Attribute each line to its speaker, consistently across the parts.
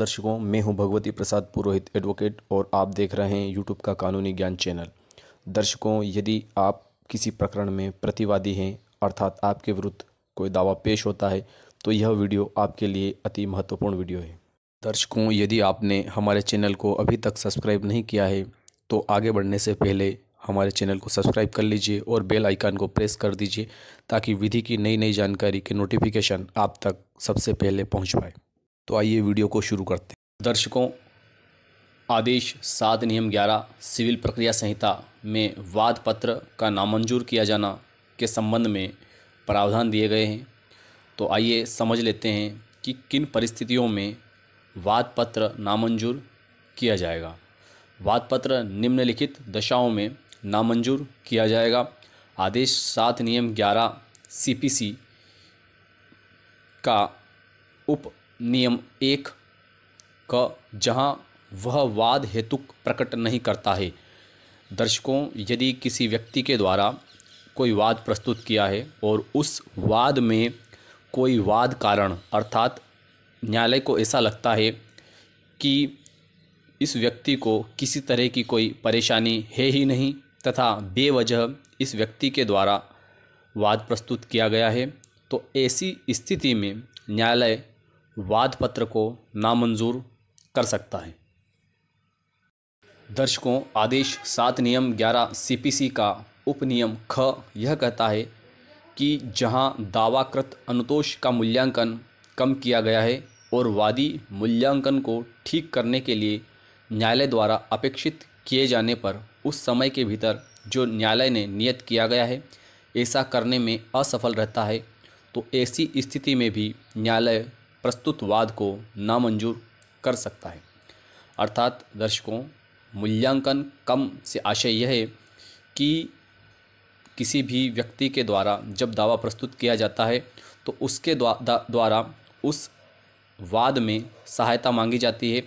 Speaker 1: दर्शकों मैं हूं भगवती प्रसाद पुरोहित एडवोकेट और आप देख रहे हैं यूट्यूब का कानूनी ज्ञान चैनल दर्शकों यदि आप किसी प्रकरण में प्रतिवादी हैं अर्थात आपके विरुद्ध कोई दावा पेश होता है तो यह वीडियो आपके लिए अति महत्वपूर्ण वीडियो है दर्शकों यदि आपने हमारे चैनल को अभी तक सब्सक्राइब नहीं किया है तो आगे बढ़ने से पहले हमारे चैनल को सब्सक्राइब कर लीजिए और बेल आइकन को प्रेस कर दीजिए ताकि विधि की नई नई जानकारी के नोटिफिकेशन आप तक सबसे पहले पहुंच पाए तो आइए वीडियो को शुरू करते हैं दर्शकों आदेश सात नियम ग्यारह सिविल प्रक्रिया संहिता में वाद पत्र का नामंजूर किया जाना के संबंध में प्रावधान दिए गए हैं तो आइए समझ लेते हैं कि किन परिस्थितियों में वाद पत्र नामंजूर किया जाएगा वाद पत्र निम्नलिखित दशाओं में नामंजूर किया जाएगा आदेश सात नियम ग्यारह सीपीसी का उप नियम एक क जहाँ वह वाद हेतु प्रकट नहीं करता है दर्शकों यदि किसी व्यक्ति के द्वारा कोई वाद प्रस्तुत किया है और उस वाद में कोई वाद कारण अर्थात न्यायालय को ऐसा लगता है कि इस व्यक्ति को किसी तरह की कोई परेशानी है ही नहीं तथा बेवजह इस व्यक्ति के द्वारा वाद प्रस्तुत किया गया है तो ऐसी स्थिति में न्यायालय वाद पत्र को नामंजूर कर सकता है दर्शकों आदेश सात नियम ग्यारह सीपीसी का उपनियम ख यह कहता है कि जहां दावाकृत अनुतोष का मूल्यांकन कम किया गया है और वादी मूल्यांकन को ठीक करने के लिए न्यायालय द्वारा अपेक्षित किए जाने पर उस समय के भीतर जो न्यायालय ने नियत किया गया है ऐसा करने में असफल रहता है तो ऐसी स्थिति में भी न्यायालय प्रस्तुत वाद को नामंजूर कर सकता है अर्थात दर्शकों मूल्यांकन कम से आशय यह है कि किसी भी व्यक्ति के द्वारा जब दावा प्रस्तुत किया जाता है तो उसके द्वारा उस वाद में सहायता मांगी जाती है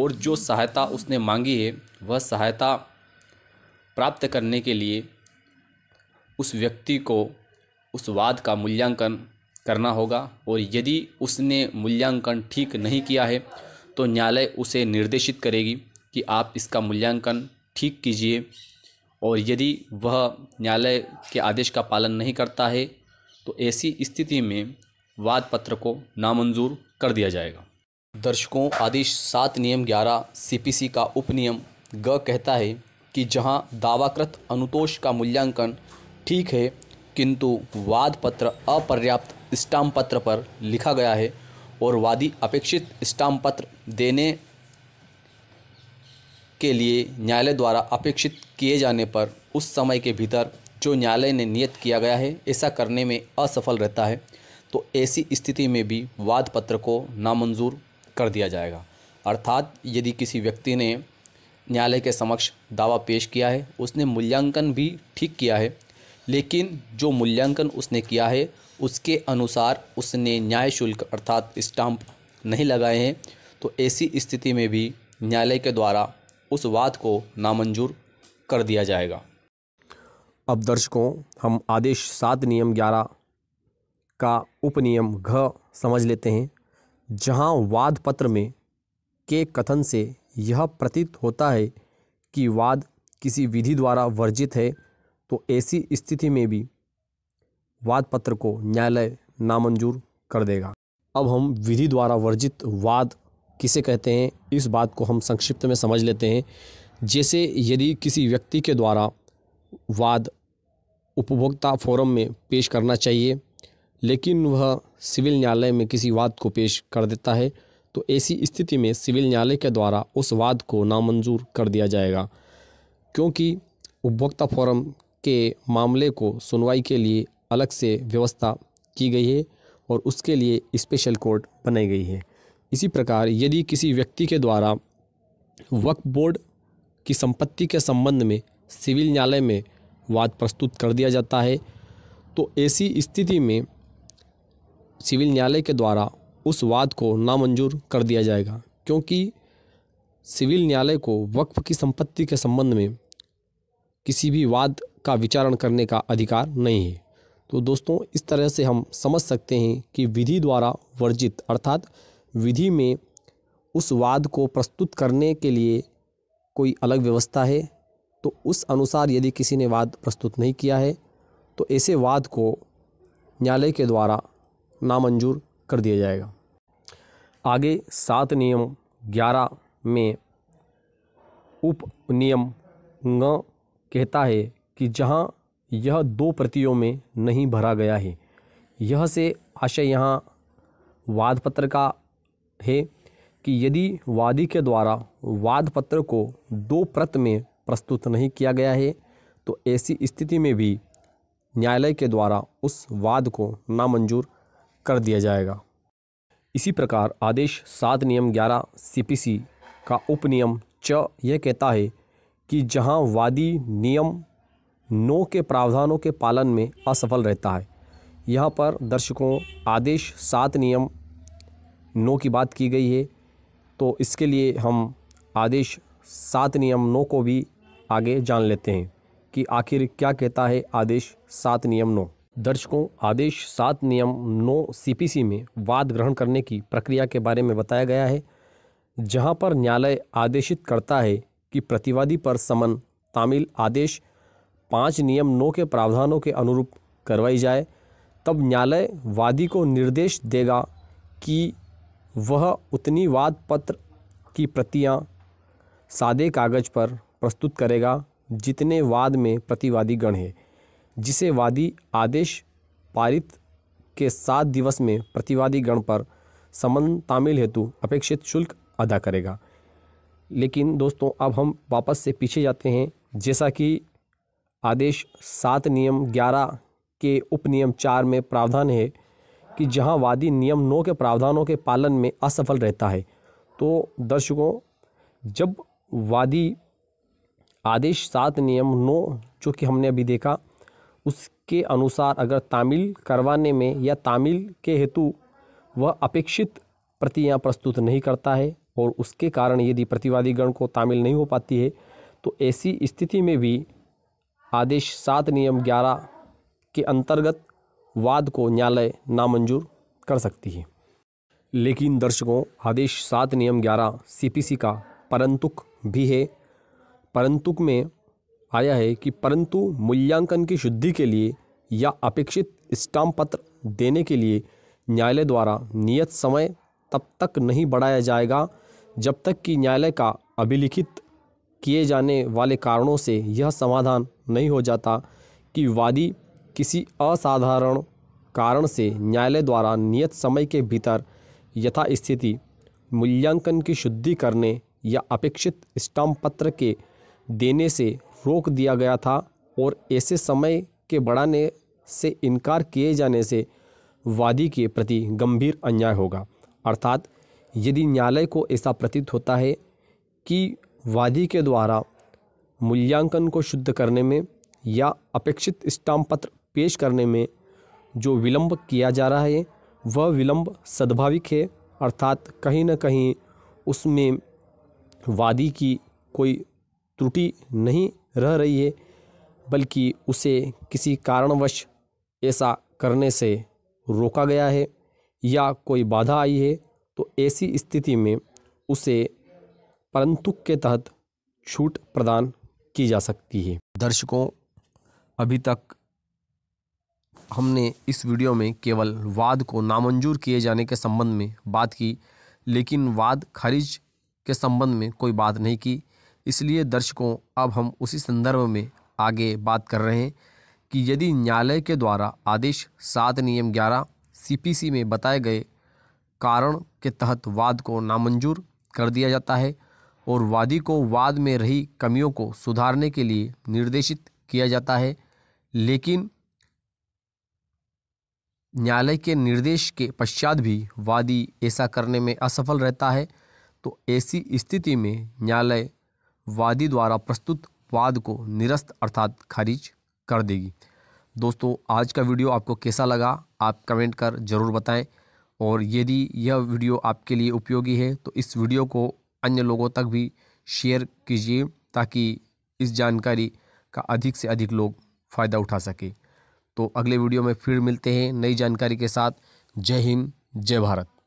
Speaker 1: और जो सहायता उसने मांगी है वह सहायता प्राप्त करने के लिए उस व्यक्ति को उस वाद का मूल्यांकन करना होगा और यदि उसने मूल्यांकन ठीक नहीं किया है तो न्यायालय उसे निर्देशित करेगी कि आप इसका मूल्यांकन ठीक कीजिए और यदि वह न्यायालय के आदेश का पालन नहीं करता है तो ऐसी स्थिति में वाद पत्र को नामंजूर कर दिया जाएगा दर्शकों आदेश सात नियम ग्यारह सीपीसी का उपनियम ग कहता है कि जहां दावाकृत अनुतोष का मूल्यांकन ठीक है किंतु वाद पत्र अपर्याप्त स्टाम्प पत्र पर लिखा गया है और वादी अपेक्षित स्टाम्प पत्र देने के लिए न्यायालय द्वारा अपेक्षित किए जाने पर उस समय के भीतर जो न्यायालय ने नियत किया गया है ऐसा करने में असफल रहता है तो ऐसी स्थिति में भी वाद पत्र को नामंजूर कर दिया जाएगा अर्थात यदि किसी व्यक्ति ने न्यायालय के समक्ष दावा पेश किया है उसने मूल्यांकन भी ठीक किया है लेकिन जो मूल्यांकन उसने किया है उसके अनुसार उसने न्याय शुल्क अर्थात स्टाम्प नहीं लगाए हैं तो ऐसी स्थिति में भी न्यायालय के द्वारा उस वाद को नामंजूर कर दिया जाएगा अब दर्शकों हम आदेश सात नियम ग्यारह का उपनियम घ समझ लेते हैं जहां वाद पत्र में के कथन से यह प्रतीत होता है कि वाद किसी विधि द्वारा वर्जित है तो ऐसी स्थिति में भी वाद पत्र को न्यायालय नामंजूर कर देगा अब हम विधि द्वारा वर्जित वाद किसे कहते हैं इस बात को हम संक्षिप्त में समझ लेते हैं जैसे यदि किसी व्यक्ति के द्वारा वाद उपभोक्ता फोरम में पेश करना चाहिए लेकिन वह सिविल न्यायालय में किसी वाद को पेश कर देता है तो ऐसी स्थिति में सिविल न्यायालय के द्वारा उस वाद को नामंजूर कर दिया जाएगा क्योंकि उपभोक्ता फोरम के मामले को सुनवाई के लिए अलग से व्यवस्था की गई है और उसके लिए स्पेशल कोर्ट बनाई गई है इसी प्रकार यदि किसी व्यक्ति के द्वारा वक्फ बोर्ड की संपत्ति के संबंध में सिविल न्यायालय में वाद प्रस्तुत कर दिया जाता है तो ऐसी स्थिति में सिविल न्यायालय के द्वारा उस वाद को नामंजूर कर दिया जाएगा क्योंकि सिविल न्यायालय को वक्फ की संपत्ति के संबंध में किसी भी वाद का विचारण करने का अधिकार नहीं है तो दोस्तों इस तरह से हम समझ सकते हैं कि विधि द्वारा वर्जित अर्थात विधि में उस वाद को प्रस्तुत करने के लिए कोई अलग व्यवस्था है तो उस अनुसार यदि किसी ने वाद प्रस्तुत नहीं किया है तो ऐसे वाद को न्यायालय के द्वारा नामंजूर कर दिया जाएगा आगे सात नियम ग्यारह में उप नियम ग कहता है कि जहाँ यह दो प्रतियों में नहीं भरा गया है यह से आशय यहाँ वाद पत्र का है कि यदि वादी के द्वारा वाद पत्र को दो प्रत में प्रस्तुत नहीं किया गया है तो ऐसी स्थिति में भी न्यायालय के द्वारा उस वाद को नामंजूर कर दिया जाएगा इसी प्रकार आदेश सात नियम ग्यारह सीपीसी का उपनियम च यह कहता है कि जहां वादी नियम नो के प्रावधानों के पालन में असफल रहता है यहाँ पर दर्शकों आदेश सात नियम नो की बात की गई है तो इसके लिए हम आदेश सात नियम नो को भी आगे जान लेते हैं कि आखिर क्या कहता है आदेश सात नियम नो दर्शकों आदेश सात नियम नो सीपीसी में वाद ग्रहण करने की प्रक्रिया के बारे में बताया गया है जहां पर न्यायालय आदेशित करता है कि प्रतिवादी पर समन तामिल आदेश पाँच नियम नौ के प्रावधानों के अनुरूप करवाई जाए तब न्यायालय वादी को निर्देश देगा कि वह उतनी वाद पत्र की प्रतियां सादे कागज पर प्रस्तुत करेगा जितने वाद में प्रतिवादी गण है जिसे वादी आदेश पारित के सात दिवस में प्रतिवादी गण पर समन तामिल हेतु अपेक्षित शुल्क अदा करेगा लेकिन दोस्तों अब हम वापस से पीछे जाते हैं जैसा कि आदेश सात नियम ग्यारह के उपनियम चार में प्रावधान है कि जहां वादी नियम नौ के प्रावधानों के पालन में असफल रहता है तो दर्शकों जब वादी आदेश सात नियम नौ जो कि हमने अभी देखा उसके अनुसार अगर तामिल करवाने में या तामिल के हेतु वह अपेक्षित प्रतियां प्रस्तुत नहीं करता है और उसके कारण यदि प्रतिवादी गण को तामिल नहीं हो पाती है तो ऐसी स्थिति में भी आदेश सात नियम ग्यारह के अंतर्गत वाद को न्यायालय नामंजूर कर सकती है लेकिन दर्शकों आदेश सात नियम ग्यारह सीपीसी का परंतुक भी है परंतुक में आया है कि परंतु मूल्यांकन की शुद्धि के लिए या अपेक्षित स्टाम्प पत्र देने के लिए न्यायालय द्वारा नियत समय तब तक नहीं बढ़ाया जाएगा जब तक कि न्यायालय का अभिलिखित किए जाने वाले कारणों से यह समाधान नहीं हो जाता कि वादी किसी असाधारण कारण से न्यायालय द्वारा नियत समय के भीतर यथास्थिति मूल्यांकन की शुद्धि करने या अपेक्षित स्टाम्प पत्र के देने से रोक दिया गया था और ऐसे समय के बढ़ाने से इनकार किए जाने से वादी के प्रति गंभीर अन्याय होगा अर्थात यदि न्यायालय को ऐसा प्रतीत होता है कि वादी के द्वारा मूल्यांकन को शुद्ध करने में या अपेक्षित स्टाम्प पत्र पेश करने में जो विलंब किया जा रहा है वह विलंब सद्भाविक है अर्थात कहीं ना कहीं उसमें वादी की कोई त्रुटि नहीं रह रही है बल्कि उसे किसी कारणवश ऐसा करने से रोका गया है या कोई बाधा आई है तो ऐसी स्थिति में उसे परंतु के तहत छूट प्रदान की जा सकती है दर्शकों अभी तक हमने इस वीडियो में केवल वाद को नामंजूर किए जाने के संबंध में बात की लेकिन वाद खारिज के संबंध में कोई बात नहीं की इसलिए दर्शकों अब हम उसी संदर्भ में आगे बात कर रहे हैं कि यदि न्यायालय के द्वारा आदेश सात नियम ग्यारह सीपीसी में बताए गए कारण के तहत वाद को नामंजूर कर दिया जाता है और वादी को वाद में रही कमियों को सुधारने के लिए निर्देशित किया जाता है लेकिन न्यायालय के निर्देश के पश्चात भी वादी ऐसा करने में असफल रहता है तो ऐसी स्थिति में न्यायालय वादी द्वारा प्रस्तुत वाद को निरस्त अर्थात खारिज कर देगी दोस्तों आज का वीडियो आपको कैसा लगा आप कमेंट कर ज़रूर बताएं और यदि यह वीडियो आपके लिए उपयोगी है तो इस वीडियो को अन्य लोगों तक भी शेयर कीजिए ताकि इस जानकारी का अधिक से अधिक लोग फ़ायदा उठा सके तो अगले वीडियो में फिर मिलते हैं नई जानकारी के साथ जय हिंद जय भारत